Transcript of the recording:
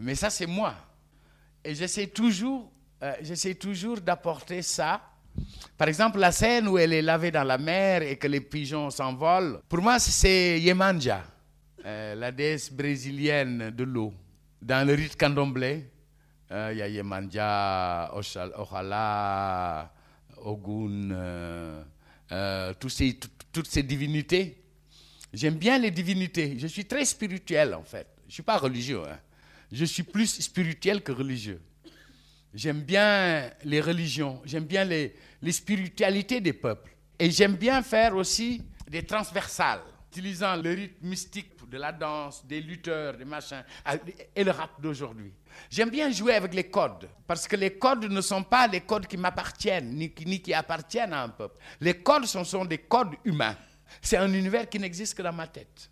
Mais ça, c'est moi. Et j'essaie toujours, euh, j'essaie toujours d'apporter ça. Par exemple, la scène où elle est lavée dans la mer et que les pigeons s'envolent, pour moi, c'est Yemanja, euh, la déesse brésilienne de l'eau. Dans le rite candomblé, euh, il y a Yemanja, Ojala, Ogun, toutes, ces, divinités. J'aime bien les divinités. Je suis très spirituel, en fait. Je ne suis pas religieux. Hein. Je suis plus spirituel que religieux. J'aime bien les religions, j'aime bien les, spiritualités des peuples. Et j'aime bien faire aussi des transversales, utilisant le rythme mystique de la danse, des lutteurs, des machins, et le rap d'aujourd'hui. J'aime bien jouer avec les codes, parce que les codes ne sont pas les codes qui m'appartiennent, ni, qui appartiennent à un peuple. Les codes sont des codes humains. C'est un univers qui n'existe que dans ma tête.